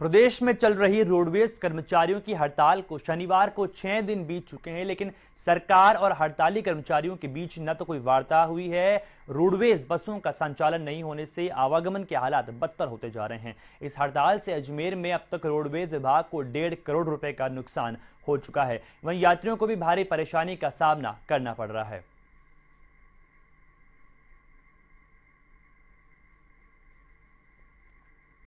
प्रदेश में चल रही रोडवेज कर्मचारियों की हड़ताल को शनिवार को छह दिन बीत चुके हैं लेकिन सरकार और हड़ताली कर्मचारियों के बीच न तो कोई वार्ता हुई है रोडवेज बसों का संचालन नहीं होने से आवागमन के हालात बदतर होते जा रहे हैं इस हड़ताल से अजमेर में अब तक रोडवेज विभाग को डेढ़ करोड़ रुपए का नुकसान हो चुका है वहीं यात्रियों को भी भारी परेशानी का सामना करना पड़ रहा है